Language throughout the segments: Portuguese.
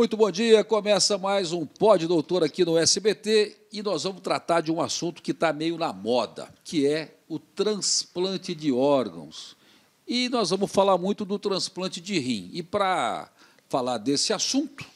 Muito bom dia, começa mais um Pod Doutor aqui no SBT e nós vamos tratar de um assunto que está meio na moda, que é o transplante de órgãos. E nós vamos falar muito do transplante de rim. E para falar desse assunto,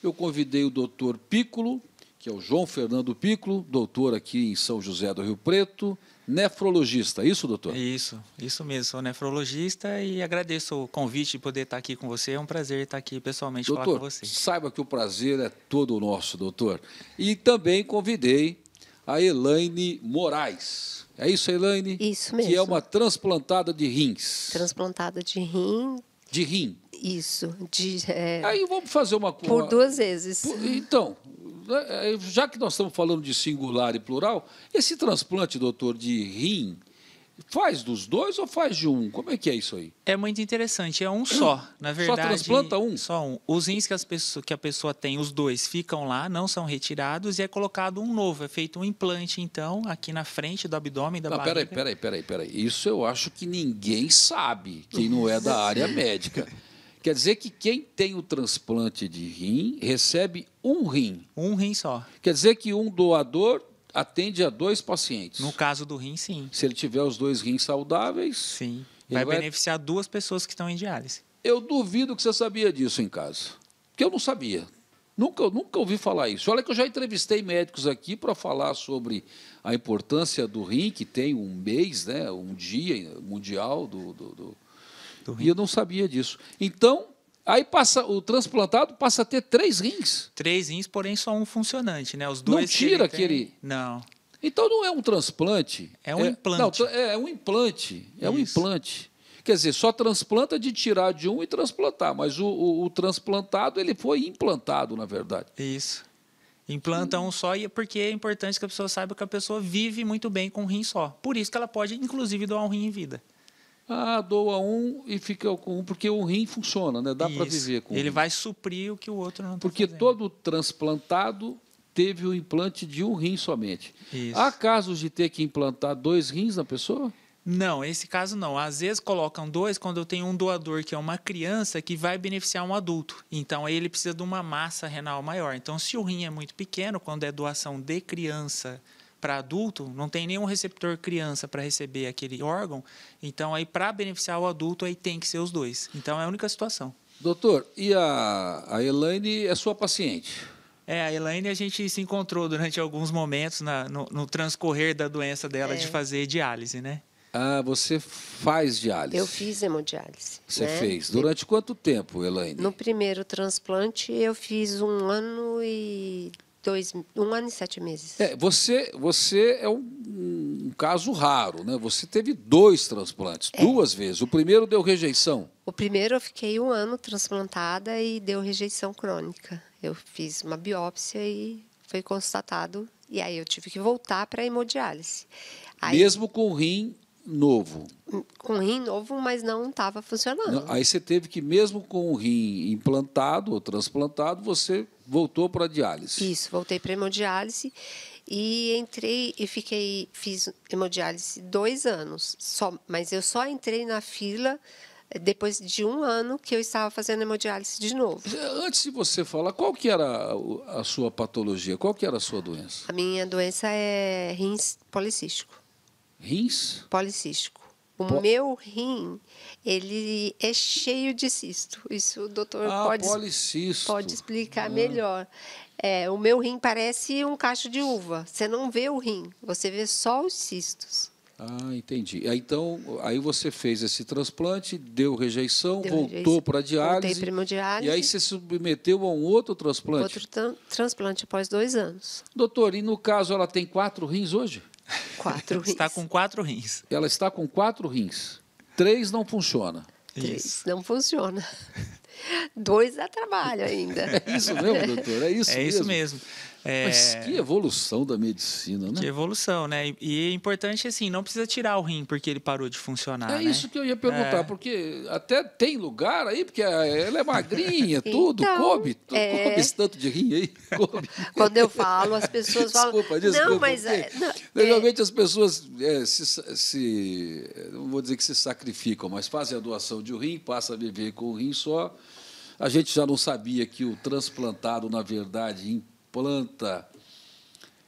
eu convidei o doutor Piccolo, que é o João Fernando Piccolo, doutor aqui em São José do Rio Preto, nefrologista, isso, doutor? Isso, isso mesmo. Sou nefrologista e agradeço o convite de poder estar aqui com você. É um prazer estar aqui pessoalmente doutor, falar com você. Saiba que o prazer é todo nosso, doutor. E também convidei a Elaine Moraes. É isso, Elaine? Isso mesmo. Que é uma transplantada de rins. Transplantada de rim. De rim. Isso. De, é... Aí vamos fazer uma coisa. Por duas vezes. Por... Então, é, é, já que nós estamos falando de singular e plural, esse transplante, doutor, de rim, faz dos dois ou faz de um? Como é que é isso aí? É muito interessante, é um só, na verdade. Só transplanta um? Só um. Os rins que, pessoas, que a pessoa tem, os dois ficam lá, não são retirados e é colocado um novo, é feito um implante, então, aqui na frente do abdômen da não, barriga. Peraí, peraí, peraí, peraí. Isso eu acho que ninguém sabe, quem não é da área médica. Quer dizer que quem tem o transplante de rim recebe um rim. Um rim só. Quer dizer que um doador atende a dois pacientes. No caso do rim, sim. Se ele tiver os dois rins saudáveis. Sim. Vai, vai beneficiar duas pessoas que estão em diálise. Eu duvido que você sabia disso em casa. Porque eu não sabia. Nunca, nunca ouvi falar isso. Olha que eu já entrevistei médicos aqui para falar sobre a importância do rim, que tem um mês, né, um dia mundial do, do, do e eu não sabia disso. Então, Aí passa o transplantado passa a ter três rins. Três rins, porém só um funcionante, né? Os dois. Não tira que aquele. Tem... Não. Então não é um transplante. É um é... implante. Não, é, é um implante. É Isso. um implante. Quer dizer, só transplanta de tirar de um e transplantar, mas o, o, o transplantado ele foi implantado, na verdade. Isso. Implanta um só e é porque é importante que a pessoa saiba que a pessoa vive muito bem com um rim só. Por isso que ela pode, inclusive, doar um rim em vida. Ah, doa um e fica com um, porque o rim funciona, né? Dá para viver com Ele um. vai suprir o que o outro não tem. Tá porque todo transplantado teve o implante de um rim somente. Isso. Há casos de ter que implantar dois rins na pessoa? Não, esse caso não. Às vezes colocam dois quando eu tenho um doador que é uma criança que vai beneficiar um adulto. Então ele precisa de uma massa renal maior. Então, se o rim é muito pequeno, quando é doação de criança para adulto, não tem nenhum receptor criança para receber aquele órgão, então aí para beneficiar o adulto aí tem que ser os dois. Então é a única situação. Doutor, e a, a Elaine é sua paciente? É, a Elaine a gente se encontrou durante alguns momentos na, no, no, transcorrer da doença dela é. de fazer diálise, né? Ah, você faz diálise? Eu fiz hemodiálise. Você né? fez. Durante quanto tempo, Elaine? No primeiro transplante eu fiz um ano e Dois, um ano e sete meses. É, você, você é um, um, caso raro, né? Você teve dois transplantes, é. duas vezes. O primeiro deu rejeição. O primeiro eu fiquei um ano transplantada e deu rejeição crônica. Eu fiz uma biópsia e foi constatado. E aí eu tive que voltar para a hemodiálise. Aí, Mesmo com o rim novo. Com rim novo, mas não estava funcionando. Aí você teve que, mesmo com o rim implantado ou transplantado, você voltou para a diálise. Isso, voltei para a hemodiálise e entrei e fiquei, fiz hemodiálise dois anos, só, mas eu só entrei na fila eh, depois de um ano que eu estava fazendo hemodiálise de novo. Eh, antes de você falar, qual que era a sua patologia? Qual que era a sua doença? A minha doença é rins policístico. Rins? Policístico. O po... meu rim, ele é cheio de cisto. Isso o doutor ah, pode, pode explicar ah. melhor. É, o meu rim parece um cacho de uva. Você não vê o rim, você vê só os cistos. Ah, entendi. Então, aí você fez esse transplante, deu rejeição, deu voltou para a diálise. E aí você submeteu a um outro transplante? Outro transplante após dois anos. Doutor, e no caso ela tem quatro rins hoje? Quatro rins. está com quatro rins. Ela está com quatro rins. Três não funciona. Três isso. não funciona. Dois dá trabalho ainda. É isso mesmo, doutor? É isso É mesmo. isso mesmo. É... Mas que evolução da medicina, né? Que evolução, né? E, é importante, assim, não precisa tirar o rim porque ele parou de funcionar. É né? isso que eu ia perguntar, é... porque até tem lugar aí, porque ela é magrinha, tudo, então, come, tudo, é... come esse tanto de rim aí, Quando eu falo, as pessoas falam. Desculpa, desculpa. É, não, mas. É. Não, geralmente as pessoas é, se, se. Não vou dizer que se sacrificam, mas fazem a doação de um rim, passa a viver com o rim só. A gente já não sabia que o transplantado, na verdade, planta.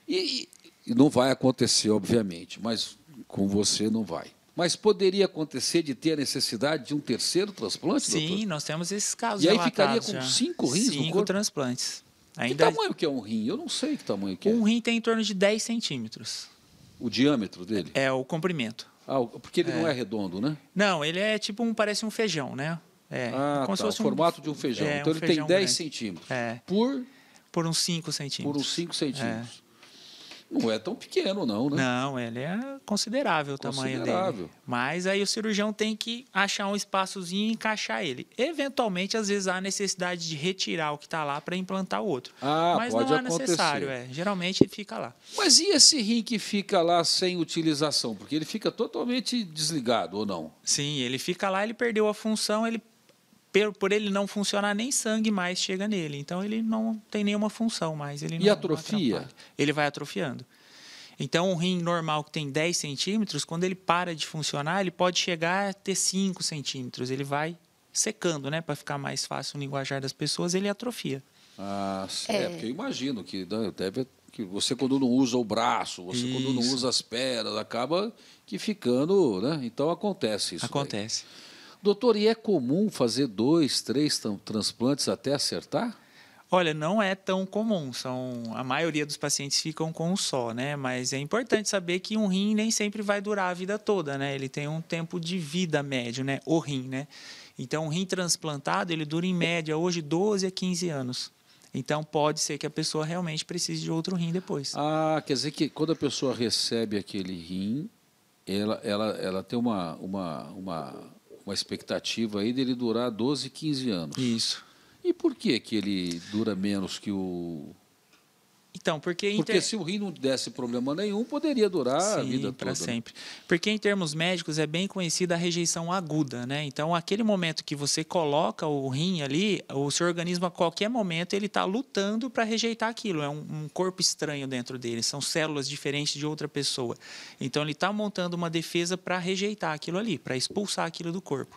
E, e não vai acontecer, obviamente, mas com você não vai. Mas poderia acontecer de ter a necessidade de um terceiro transplante? Sim, doutor? nós temos esses casos. E aí ficaria com já. cinco rins cinco no corpo? Cinco transplantes. Ainda... Que tamanho que é um rim? Eu não sei que tamanho que um é. Um rim tem em torno de 10 centímetros. O diâmetro dele? É, o comprimento. Ah, porque ele é. não é redondo, né? Não, ele é tipo um, parece um feijão, né? É, ah, como tá, se fosse o um, formato de um feijão. É, então um ele feijão tem 10 grande. centímetros. É. Por por uns 5 centímetros. Por uns 5 centímetros. É. Não é tão pequeno, não, né? Não, ele é considerável o considerável. tamanho dele. Mas aí o cirurgião tem que achar um espaçozinho e encaixar ele. Eventualmente, às vezes, há necessidade de retirar o que está lá para implantar o outro. Ah, Mas pode não é acontecer. necessário, é. Geralmente ele fica lá. Mas e esse rim que fica lá sem utilização? Porque ele fica totalmente desligado, ou não? Sim, ele fica lá, ele perdeu a função, ele por ele não funcionar, nem sangue mais chega nele. Então ele não tem nenhuma função mais. Ele e não, atrofia? Não ele vai atrofiando. Então, um rim normal que tem 10 centímetros, quando ele para de funcionar, ele pode chegar a ter 5 centímetros. Ele vai secando, né? Para ficar mais fácil o linguajar das pessoas, ele atrofia. Ah, é, é porque eu imagino que né, deve que você quando não usa o braço, você isso. quando não usa as pernas, acaba que ficando, né? Então acontece isso. Acontece. Daí. Doutor, e é comum fazer dois, três transplantes até acertar? Olha, não é tão comum. São a maioria dos pacientes ficam com um só, né? Mas é importante saber que um rim nem sempre vai durar a vida toda, né? Ele tem um tempo de vida médio, né? O rim, né? Então, um rim transplantado ele dura em média hoje 12 a 15 anos. Então, pode ser que a pessoa realmente precise de outro rim depois. Ah, quer dizer que quando a pessoa recebe aquele rim, ela, ela, ela tem uma, uma, uma uma expectativa aí dele durar 12, 15 anos. Isso. E por que que ele dura menos que o então, porque... Inter... Porque se o rim não desse problema nenhum, poderia durar Sim, a vida toda. para né? sempre. Porque em termos médicos é bem conhecida a rejeição aguda, né? Então, aquele momento que você coloca o rim ali, o seu organismo a qualquer momento ele está lutando para rejeitar aquilo. É um, um, corpo estranho dentro dele, são células diferentes de outra pessoa. Então, ele está montando uma defesa para rejeitar aquilo ali, para expulsar aquilo do corpo.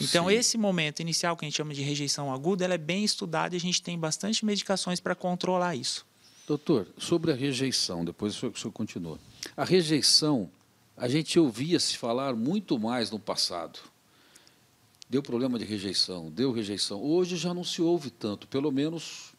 Então, Sim. esse momento inicial que a gente chama de rejeição aguda, ela é bem estudada e a gente tem bastante medicações para controlar isso. Doutor, sobre a rejeição, depois o senhor, o senhor continua. A rejeição, a gente ouvia se falar muito mais no passado. Deu problema de rejeição, deu rejeição. Hoje já não se ouve tanto, pelo menos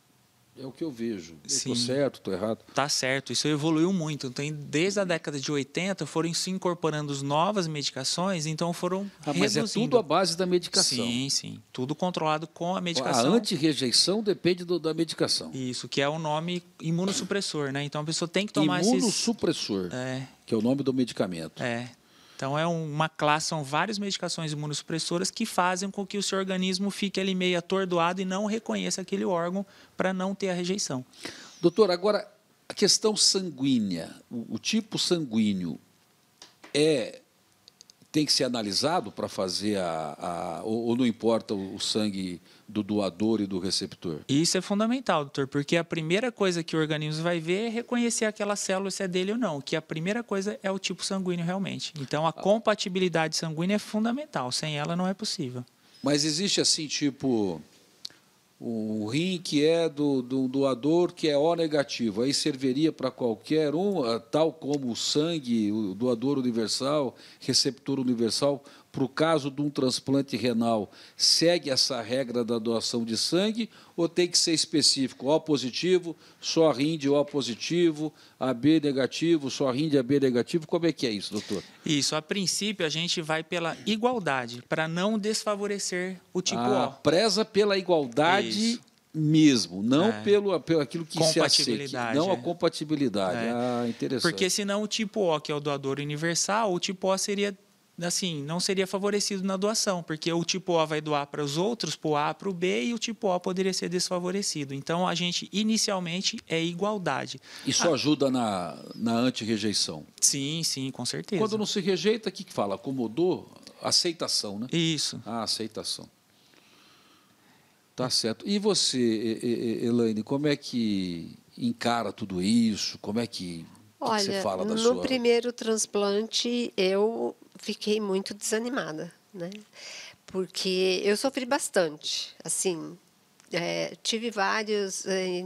é o que eu vejo. Estou certo, estou errado? Tá certo. Isso evoluiu muito. Então, desde a década de 80 foram se incorporando as novas medicações, então foram ah, mas reduzindo. é tudo à base da medicação. Sim, sim. Tudo controlado com a medicação. A antirrejeição depende do, da medicação. Isso, que é o nome imunossupressor, né? Então a pessoa tem que tomar imunossupressor, esses... Imunossupressor, é. que é o nome do medicamento. É, então, é uma classe, são várias medicações imunossupressoras que fazem com que o seu organismo fique ali meio atordoado e não reconheça aquele órgão para não ter a rejeição. Doutor, agora, a questão sanguínea, o, o tipo sanguíneo é tem que ser analisado para fazer a, a ou, ou, não importa o, o, sangue do doador e do receptor? Isso é fundamental, doutor, porque a primeira coisa que o organismo vai ver é reconhecer aquela célula se é dele ou não, que a primeira coisa é o tipo sanguíneo realmente. Então a compatibilidade sanguínea é fundamental, sem ela não é possível. Mas existe assim, tipo, o rim que é do, do doador que é O negativo, aí serviria para qualquer um, ah, tal como o sangue, o doador universal, receptor universal, para o caso de um transplante renal, segue essa regra da doação de sangue ou tem que ser específico? O positivo, só rim de O positivo, AB negativo, só rim de AB negativo. Como é que é isso, doutor? Isso, a princípio a gente vai pela igualdade, para não desfavorecer o tipo ah, O. Preza pela igualdade isso mesmo, não é. pelo, pelo aquilo que se aceita, não é. a compatibilidade. É. Ah, interessante. Porque senão o tipo O, que é o doador universal, o tipo O seria assim, não seria favorecido na doação, porque o tipo O vai doar para os outros, para o A, para o B, e o tipo O poderia ser desfavorecido. Então, a gente, inicialmente, é igualdade. Isso a... Ah, ajuda na, na anti-rejeição? Sim, sim, com certeza. Quando não se rejeita, o que fala? Acomodou? Aceitação, né? Isso. A ah, aceitação. Tá certo. E você, Elaine, como é que encara tudo isso? Como é que, Olha, que você fala da no sua... primeiro transplante, eu fiquei muito desanimada, né? Porque eu sofri bastante, assim, é, tive várias é,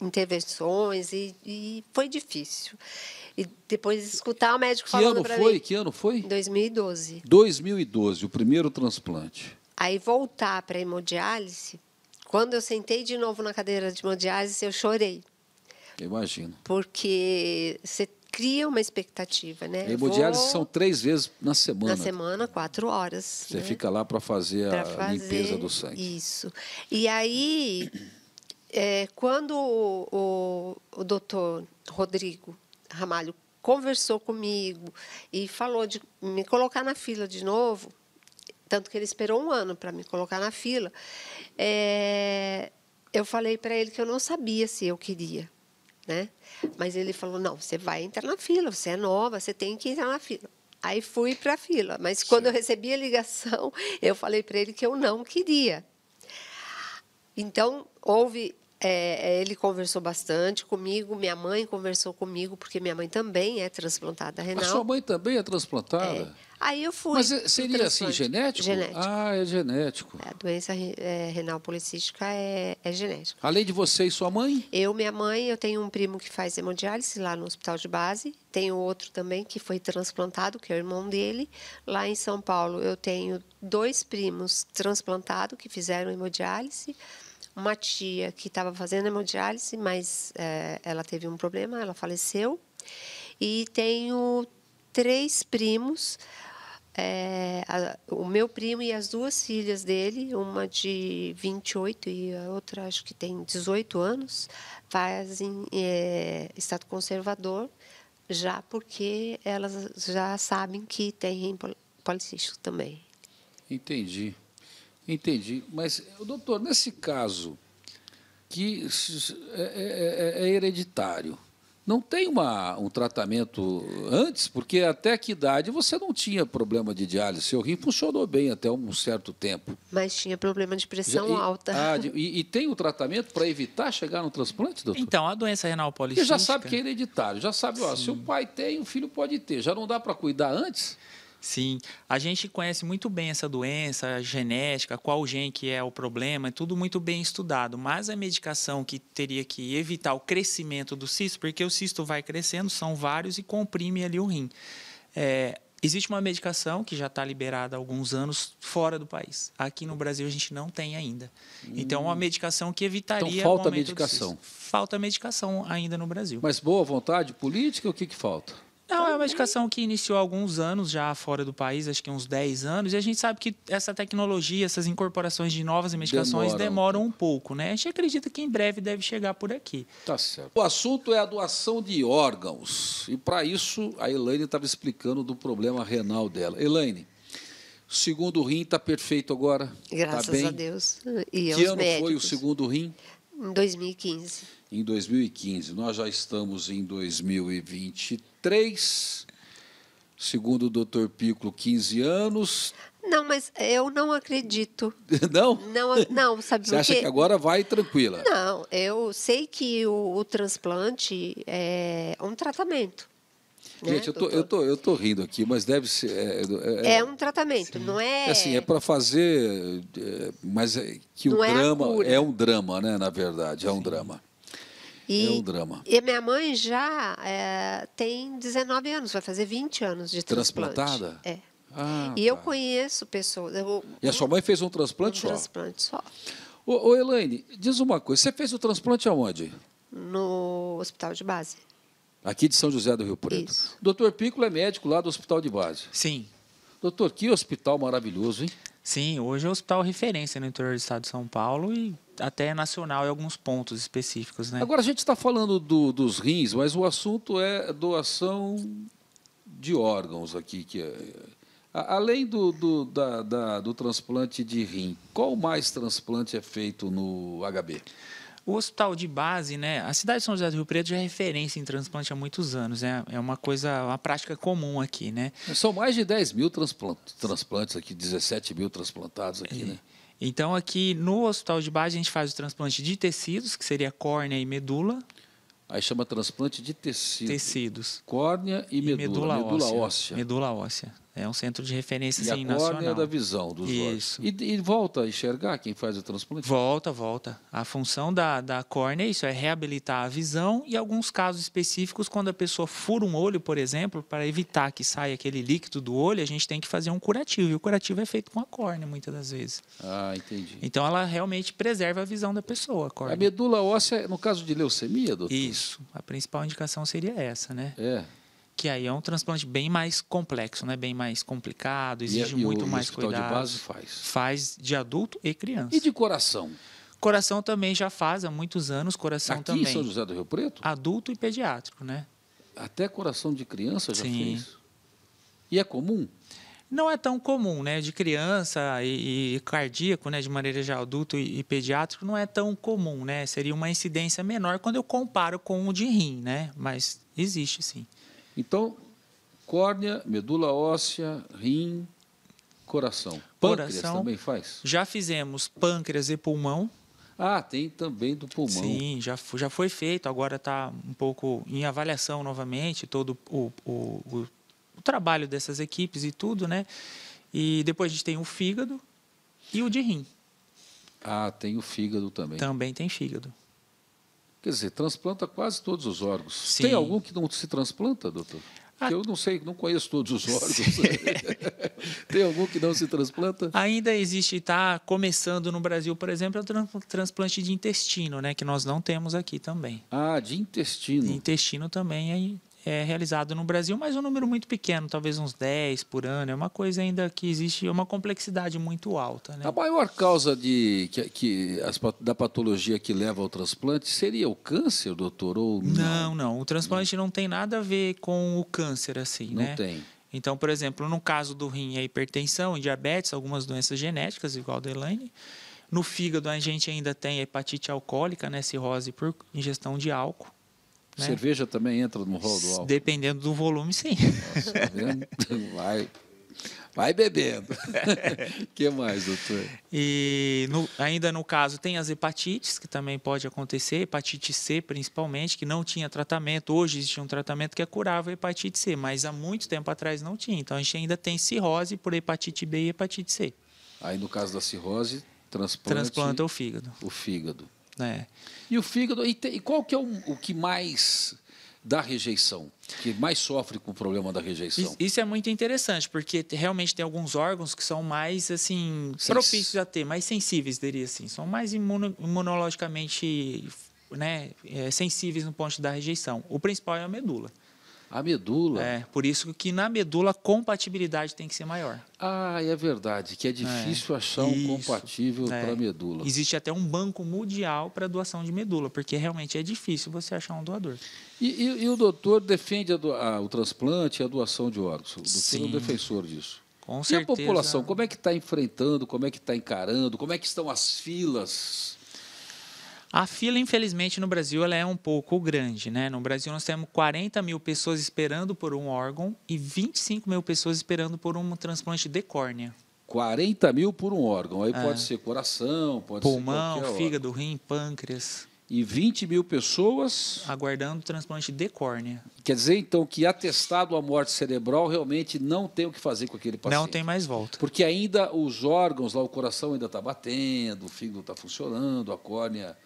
intervenções e, e, foi difícil. E depois escutar o médico que falando para mim. Que ano foi? 2012. 2012, o primeiro transplante. Aí voltar para a hemodiálise, quando eu sentei de novo na cadeira de hemodiálise, eu chorei. Eu imagino. Porque você cria uma expectativa, né? hemodiálise Vou... são três vezes na semana. Na semana, quatro horas. Você né? fica lá para fazer pra a fazer limpeza do sangue. Isso. E aí, é, quando o, o, o doutor Rodrigo Ramalho conversou comigo e falou de me colocar na fila de novo, tanto que ele esperou um ano para me colocar na fila, é, eu falei para ele que eu não sabia se eu queria né? Mas ele falou: não, você vai entrar na fila, você é nova, você tem que entrar na fila. Aí fui para a fila, mas Sim. quando eu recebi a ligação, eu falei para ele que eu não queria. Então, houve. É, é, ele conversou bastante comigo, minha mãe conversou comigo, porque minha mãe também é transplantada renal. A sua mãe também é transplantada? É. Aí eu fui. Mas eh, seria assim, genético? Genético. Ah, é genético. É, a doença é, renal policística é, é, genética. Além de você e sua mãe? Eu, minha mãe, eu tenho um primo que faz hemodiálise lá no hospital de base. Tenho outro também que foi transplantado, que é o irmão dele. Lá em São Paulo, eu tenho dois primos transplantados que fizeram hemodiálise. Uma tia que estava fazendo hemodiálise, mas é, ela teve um problema, ela faleceu. E tenho três primos, é, a, o meu primo e as duas filhas dele, uma de 28 e a outra acho que tem 18 anos, fazem é, Estado conservador, já porque elas já sabem que tem policístico também. Entendi, entendi. Mas, doutor, nesse caso que é é, é, é hereditário, não tem uma, um tratamento antes, porque até que idade você não tinha problema de diálise. Seu rim funcionou bem até um certo tempo. Mas tinha problema de pressão já, e, alta. Ah, e, e, tem o um tratamento para evitar chegar no transplante, doutor? Então, a doença renal policística... já sabe que é hereditário, já sabe, ó, se o pai tem, o filho pode ter. Já não dá para cuidar antes? Sim, a gente conhece muito bem essa doença, a genética, qual gene que é o problema, é tudo muito bem estudado, mas a medicação que teria que evitar o crescimento do cisto, porque o cisto vai crescendo, são vários e comprime ali o rim. É, existe uma medicação que já está liberada há alguns anos fora do país. Aqui no Brasil a gente não tem ainda. Então, é uma hum. medicação que evitaria. Então, falta medicação. Falta medicação ainda no Brasil. Mas boa vontade política, o que, que falta? Não, então é uma tá. educação que iniciou há alguns anos já fora do país, acho que uns 10 anos, e a gente sabe que essa tecnologia, essas incorporações de novas medicações demoram, demoram um pouco, né? A gente acredita que em breve deve chegar por aqui. Tá certo. O assunto é a doação de órgãos, e para isso a Elaine estava explicando do problema renal dela. Elaine, o segundo rim está perfeito agora? Tá Graças tá a Deus. E que ano médicos. foi o segundo rim? Em 2015 em 2015. Nós já estamos em 2023. Segundo o doutor Piccolo, 15 anos. Não, mas eu não acredito. Não? Não, não sabe Você porque... acha que agora vai tranquila? Não, eu sei que o, o transplante é um tratamento. Né, Gente, né, eu, tô, eu, tô, eu tô rindo aqui, mas deve ser. É, é, é, é um tratamento, sim. não é. é assim, é para fazer. É, mas é que não o drama. É um drama, né? Na verdade, é um drama. É e, é um drama. E minha mãe já é, tem 19 anos, vai fazer 20 anos de transplante. Transplantada? É. Ah, e tá. eu conheço pessoas. Eu, e a sua mãe fez um transplante um só? Um transplante só. Ô, ô, Elaine, diz uma coisa: você fez o transplante aonde? No hospital de base. Aqui de São José do Rio Preto. Isso. Doutor Piccolo é médico lá do hospital de base. Sim. Doutor, que hospital maravilhoso, hein? Sim, hoje é o hospital referência no interior do estado de São Paulo e até nacional em alguns pontos específicos. Né? Agora a gente está falando do, dos rins, mas o assunto é doação de órgãos aqui. Que é, além do, do, da, da, do transplante de rim, qual mais transplante é feito no HB? O hospital de base, né? A cidade de São José do Rio Preto já é referência em transplante há muitos anos, né? É uma coisa, uma prática comum aqui, né? São mais de 10 mil transplantes aqui, 17 mil transplantados aqui, é. né? Então, aqui no hospital de base, a gente faz o transplante de tecidos, que seria córnea e medula. Aí chama transplante de tecido. Tecidos. Córnea e, e medula. medula. óssea. Medula óssea. Medula óssea. É um centro de referência e assim, a é nacional. da visão dos Isso. olhos. E, e, volta a enxergar quem faz o transplante? Volta, volta. A função da, da córnea é isso, é reabilitar a visão e alguns casos específicos, quando a pessoa fura um olho, por exemplo, para evitar que saia aquele líquido do olho, a gente tem que fazer um curativo. E o curativo é feito com a córnea, muitas das vezes. Ah, entendi. Então ela realmente preserva a visão da pessoa, a córnea. A medula óssea, no caso de leucemia, doutor? Isso. A principal indicação seria essa, né? É que aí é um transplante bem mais complexo, né? Bem mais complicado, exige é- e, muito o, mais cuidado. O de base faz? Faz de adulto e criança. E de coração? Coração também já faz há muitos anos, coração Aqui também. Aqui em São José do Rio Preto? Adulto e pediátrico, né? Até coração de criança já Sim. fez? E é comum? Não é tão comum, né? De criança e, e cardíaco, né? De maneira já adulto e, e, pediátrico, não é tão comum, né? Seria uma incidência menor quando eu comparo com o de rim, né? Mas existe, sim. Então, córnea, medula óssea, rim, coração. Pâncreas coração, também faz? Já fizemos pâncreas e pulmão. Ah, tem também do pulmão. Sim, já, já foi feito, agora está um pouco em avaliação novamente, todo o, o, o, o, trabalho dessas equipes e tudo, né? E depois a gente tem o fígado e o de rim. Ah, tem o fígado também. Também tem fígado. Quer dizer, transplanta quase todos os órgãos. Sim. Tem algum que não se transplanta, doutor? Ah, eu não sei, não conheço todos os órgãos. Tem algum que não se transplanta? Ainda existe, está começando no Brasil, por exemplo, é o transplante de intestino, né? Que nós não temos aqui também. Ah, de intestino. De intestino também aí é, realizado no Brasil, mas um número muito pequeno, talvez uns 10 por ano. É uma coisa ainda que existe é uma complexidade muito alta. Né? A maior causa de, que, que as, da patologia que leva ao transplante seria o câncer, doutor? Ou não? não, não. O transplante não. não tem nada a ver com o câncer, assim, não né? Não tem. Então, por exemplo, no caso do rim, a hipertensão, diabetes, algumas doenças genéticas, igual a da Elaine. No fígado, a gente ainda tem hepatite alcoólica, né? Cirrose por ingestão de álcool. Né? Cerveja também entra no rol do álcool? Dependendo do volume, sim. Nossa, tá vai, vai bebendo. O que mais, doutor? E no, ainda no caso, tem as hepatites, que também pode acontecer, hepatite C principalmente, que não tinha tratamento. Hoje existe um tratamento que é a hepatite C, mas há muito tempo atrás não tinha. Então a gente ainda tem cirrose por hepatite B e hepatite C. Aí no caso da cirrose, transplante... transplanta o fígado. O fígado. É. E o fígado. E, te, e qual que é o, o, que mais dá rejeição? Que mais sofre com o problema da rejeição? Isso é muito interessante, porque realmente tem alguns órgãos que são mais assim Sens... propícios a ter, mais sensíveis, diria assim. São mais imuno, imunologicamente né, é, sensíveis no ponto da rejeição. O principal é a medula. A medula. É, por isso que na medula a compatibilidade tem que ser maior. Ah, é verdade, que é difícil é, achar um isso, compatível é. para medula. Existe até um banco mundial para doação de medula, porque realmente é difícil você achar um doador. E, e, e o doutor defende a do, a, o transplante e a doação de órgãos. O doutor Sim. é um defensor disso. Com e certeza. E a população, como é que está enfrentando, como é que está encarando, como é que estão as filas a fila, infelizmente, no Brasil ela é um pouco grande. Né? No Brasil, nós temos 40 mil pessoas esperando por um órgão e 25 mil pessoas esperando por um transplante de córnea. 40 mil por um órgão. Aí é. pode ser coração, pode Pulmão, ser fígado, órgão. rim, pâncreas. E 20 mil pessoas. Aguardando o transplante de córnea. Quer dizer, então, que atestado a morte cerebral realmente não tem o que fazer com aquele paciente. Não tem mais volta. Porque ainda os órgãos, lá o coração ainda está batendo, o fígado está funcionando, a córnea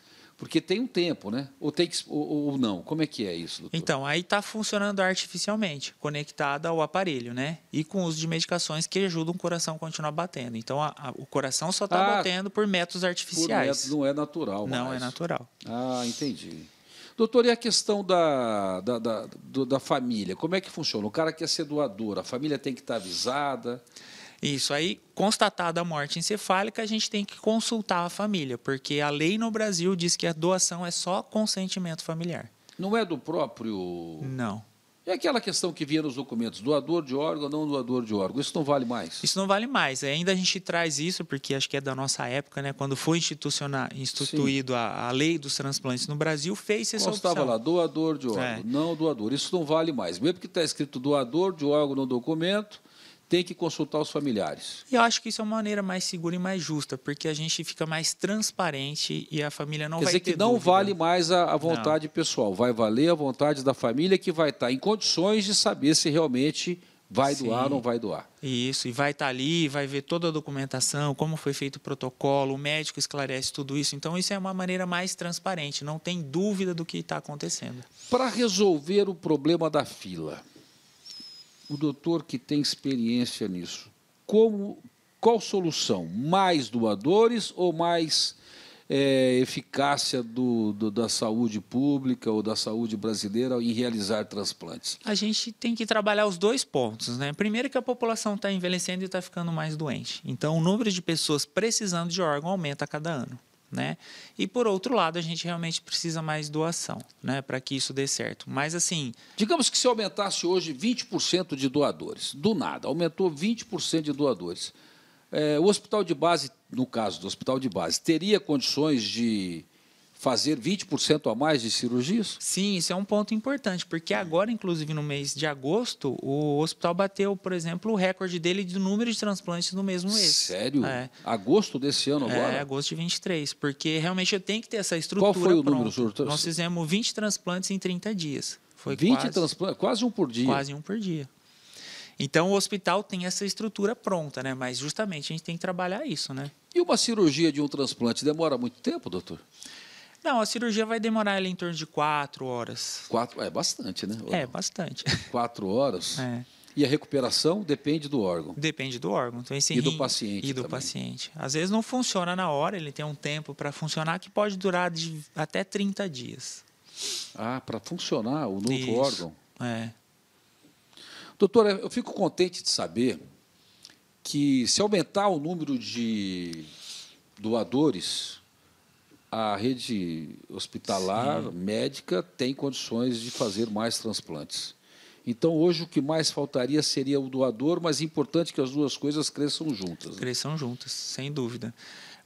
porque tem um tempo, né? Ou, tem que, ou, ou não? Como é que é isso, doutor? Então, aí está funcionando artificialmente, conectada ao aparelho, né? E com o uso de medicações que ajudam o coração a continuar batendo. Então, a, a, o coração só está ah, batendo por métodos artificiais. Por método não é natural. Não é natural. Ah, entendi. Doutor, e a questão da, da, da, da família? Como é que funciona? O cara quer ser doador, a família tem que estar tá avisada. Isso aí, constatada a morte encefálica, a gente tem que consultar a família, porque a lei no Brasil diz que a doação é só consentimento familiar. Não é do próprio. Não. É aquela questão que vinha nos documentos, doador de órgão, não doador de órgão. Isso não vale mais? Isso não vale mais. É, ainda a gente traz isso, porque acho que é da nossa época, né? Quando foi instituído a, a, lei dos transplantes no Brasil, fez essa Constava Estava lá, doador de órgão, é. não doador. Isso não vale mais. Mesmo que está escrito doador de órgão no documento, tem que consultar os familiares. E eu acho que isso é uma maneira mais segura e mais justa, porque a gente fica mais transparente e a família não Quer vai dizer que não dúvida. vale mais a, a vontade não. pessoal, vai valer a vontade da família que vai estar tá em condições de saber se realmente vai Sim. doar ou não vai doar. Isso, e vai estar tá ali, vai ver toda a documentação, como foi feito o protocolo, o médico esclarece tudo isso. Então, isso é uma maneira mais transparente, não tem dúvida do que está acontecendo. Para resolver o problema da fila, o doutor que tem experiência nisso, como qual solução? Mais doadores ou mais é, eficácia do, do, da saúde pública ou da saúde brasileira em realizar transplantes? A gente tem que trabalhar os dois pontos, né? Primeiro que a população está envelhecendo e está ficando mais doente. Então, o número de pessoas precisando de órgão aumenta a cada ano né? E por outro lado, a gente realmente precisa mais doação, né, para que isso dê certo. Mas assim, digamos que se aumentasse hoje 20% de doadores, do nada, aumentou 20% de doadores. É, o hospital de base, no caso do hospital de base, teria condições de fazer 20% a mais de cirurgias? Sim, isso é um ponto importante, porque agora, inclusive no mês de agosto, o hospital bateu, por exemplo, o recorde dele de número de transplantes no mesmo mês. Sério? É. Agosto desse ano é, agora? É, agosto de 23, porque realmente eu tenho que ter essa estrutura Qual foi o pronta. número, senhor? Nós fizemos 20 transplantes em 30 dias. Foi 20 quase, transplantes? Quase um por dia? Quase um por dia. Então, o hospital tem essa estrutura pronta, né? Mas justamente a gente tem que trabalhar isso, né? E uma cirurgia de um transplante demora muito tempo, doutor? Não, a cirurgia vai demorar ela em torno de quatro horas. Quatro, é bastante, né? É, bastante. Quatro horas? É. E a recuperação depende do órgão. Depende do órgão. Então, esse e do paciente. E do também. paciente. Às vezes não funciona na hora, ele tem um tempo para funcionar que pode durar de, até 30 dias. Ah, para funcionar o novo Isso. órgão? É. Doutora, eu fico contente de saber que se aumentar o número de doadores a rede hospitalar, Sim. médica, tem condições de fazer mais transplantes. Então, hoje, o que mais faltaria seria o doador, mas é importante que as duas coisas cresçam juntas. Né? Cresçam né? juntas, sem dúvida.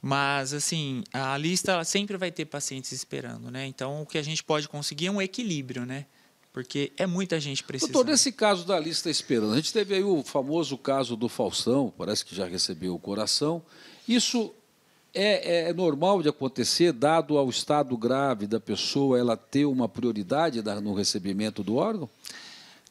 Mas, assim, a lista sempre vai ter pacientes esperando, né? Então, o que a gente pode conseguir é um equilíbrio, né? Porque é muita gente precisando. Doutor, nesse caso da lista esperando, a gente teve aí o famoso caso do Falsão, parece que já recebeu o coração. Isso é, é, é, normal de acontecer, dado ao estado grave da pessoa, ela ter uma prioridade no recebimento do órgão?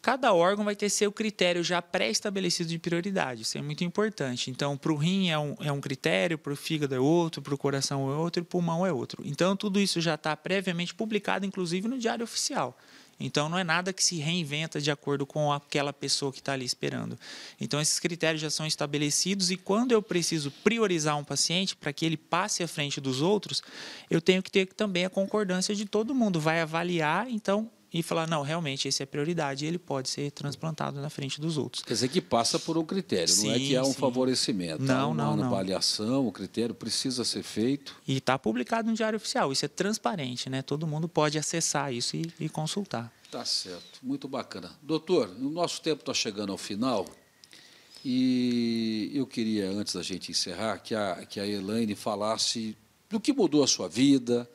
Cada órgão vai ter seu critério já pré-estabelecido de prioridade, isso é muito importante. Então, para o rim é um, é um critério, para o fígado é outro, para o coração é outro, para o pulmão é outro. Então, tudo isso já está previamente publicado, inclusive no Diário Oficial. Então, não é nada que se reinventa de acordo com aquela pessoa que está ali esperando. Então, esses critérios já são estabelecidos e quando eu preciso priorizar um paciente para que ele passe à frente dos outros, eu tenho que ter também a concordância de todo mundo. Vai avaliar, então, e falar, não, realmente, esse é prioridade, ele pode ser transplantado na frente dos outros. Quer dizer que passa por um critério, sim, não é que há um sim. favorecimento. Não, há uma, não, avaliação, o critério precisa ser feito. E está publicado no Diário Oficial, isso é transparente, né? Todo mundo pode acessar isso e, e consultar. está certo, muito bacana. Doutor, o nosso tempo está chegando ao final. E eu queria, antes da gente encerrar, que a, que a Elaine falasse do que mudou a sua vida,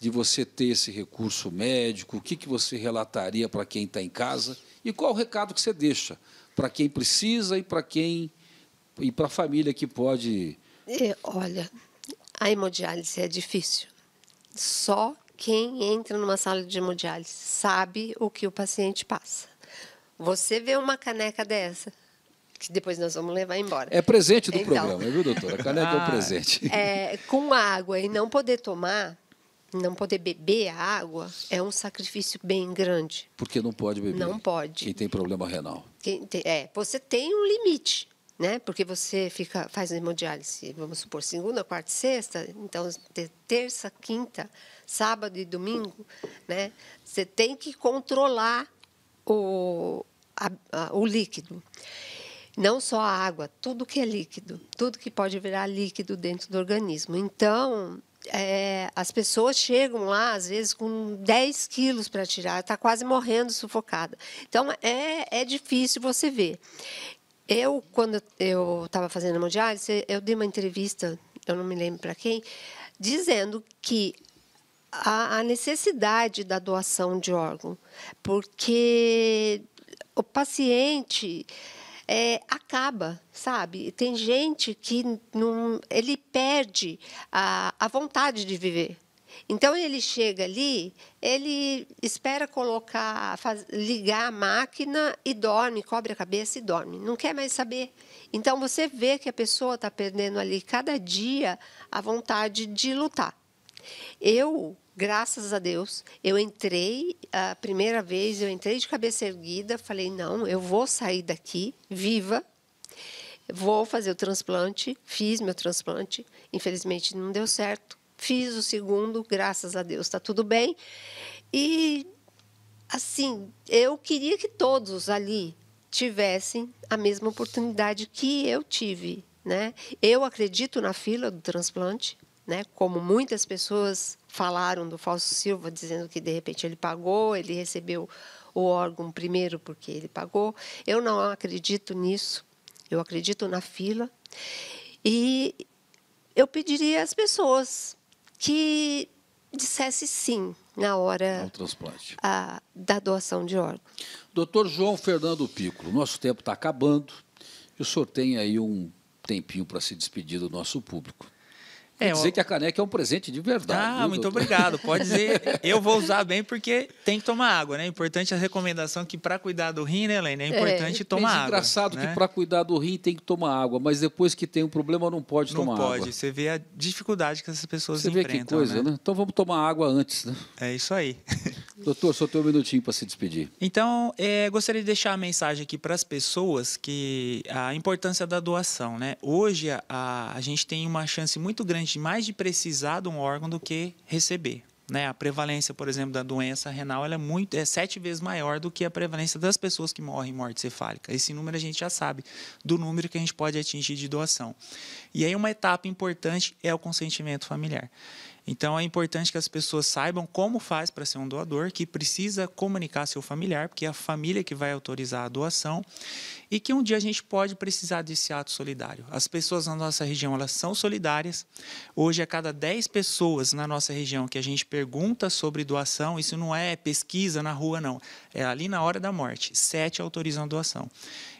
de você ter esse recurso médico? O que, que você relataria para quem está em casa? E qual o recado que você deixa para quem precisa e para quem e para a família que pode? É, olha, a hemodiálise é difícil. Só quem entra numa sala de hemodiálise sabe o que o paciente passa. Você vê uma caneca dessa, que depois nós vamos levar embora. É presente do então, programa, viu, doutora? A caneca ah. é um ah, presente. É, com água e não poder tomar, não poder beber a água é um sacrifício bem grande. Porque não pode beber. Não pode. Quem tem problema renal. Tem, é, você tem um limite, né? Porque você fica faz hemodiálise, vamos supor, segunda, quarta, sexta, então terça, quinta, sábado e domingo, né? Você tem que controlar o a, a, o líquido. Não só a água, tudo que é líquido, tudo que pode virar líquido dentro do organismo. Então, é, as pessoas chegam lá, às vezes, com 10 quilos para tirar, está quase morrendo sufocada. Então, é, é difícil você ver. Eu, quando eu estava fazendo a hemodiálise, eu dei uma entrevista, eu não me lembro para quem, dizendo que a, a necessidade da doação de órgão, porque o paciente é, acaba, sabe? Tem gente que ele perde a, a vontade de viver. Então ele chega ali, ele espera colocar, faz, ligar a máquina e dorme, cobre a cabeça e dorme. Não quer mais saber. Então você vê que a pessoa está perdendo ali cada dia a vontade de lutar. Eu graças a Deus, eu entrei, a primeira vez, eu entrei de cabeça erguida, falei: não, eu vou sair daqui viva, vou fazer o transplante. Fiz meu transplante, infelizmente não deu certo. Fiz o segundo, graças a Deus, está tudo bem. E, assim, eu queria que todos ali tivessem a mesma oportunidade que eu tive. Né? Eu acredito na fila do transplante, né? Como muitas pessoas falaram do Falso Silva, dizendo que de repente ele pagou, ele recebeu o órgão primeiro porque ele pagou. Eu não acredito nisso. Eu acredito na fila. E eu pediria às pessoas que dissesse sim na hora a, da doação de órgão. Doutor João Fernando Piccolo, nosso tempo está acabando. E o senhor tem aí um tempinho para se despedir do nosso público. É, dizer que a caneca é um presente de verdade. Ah, viu, muito doutor? obrigado. Pode dizer. Eu vou usar bem porque tem que tomar água, né? Importante a recomendação que para cuidar do rim, né, Helene, é, é importante é, tomar água. É engraçado né? que para cuidar do rim tem que tomar água, mas depois que tem um problema não pode não tomar pode. água. Não pode. Você vê a dificuldade que essas pessoas Você enfrentam. Você vê que coisa, né? né? Então vamos tomar água antes, né? É isso aí. Doutor, só tem um minutinho para se despedir. Então, é, gostaria de deixar a mensagem aqui para as pessoas que a importância da doação, né? Hoje a, a gente tem uma chance muito grande mais de precisar de um órgão do que receber. Né? A prevalência, por exemplo, da doença renal é muito é sete vezes maior do que a prevalência das pessoas que morrem morte cefálica. Esse número a gente já sabe do número que a gente pode atingir de doação. E aí uma etapa importante é o consentimento familiar. Então é importante que as pessoas saibam como faz para ser um doador, que precisa comunicar seu familiar, porque é a família que vai autorizar a doação, e que um dia a gente pode precisar desse ato solidário. As pessoas na nossa região, elas são solidárias. Hoje a cada 10 pessoas na nossa região que a gente pergunta sobre doação, isso não é pesquisa na rua não, é ali na hora da morte. Sete autorizam a doação.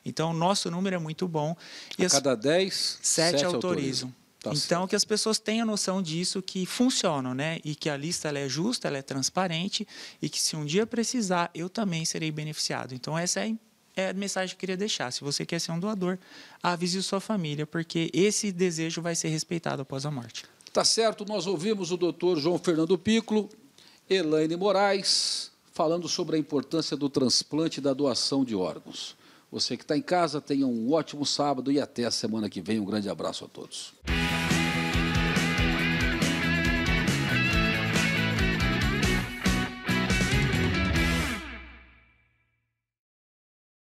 Então o nosso número é muito bom. E a cada 10, 7 autorizam. autorizam. Tá então, certo. que as pessoas tenham noção disso, que funcionam, né? E que a lista ela é justa, ela é transparente e que se um dia precisar, eu também serei beneficiado. Então, essa é é a mensagem que eu queria deixar. Se você quer ser um doador, avise sua família, porque esse desejo vai ser respeitado após a morte. Tá certo, nós ouvimos o doutor João Fernando Piccolo, Elaine Moraes, falando sobre a importância do transplante e da doação de órgãos. Você que está em casa, tenha um ótimo sábado e até a semana que vem. Um grande abraço a todos.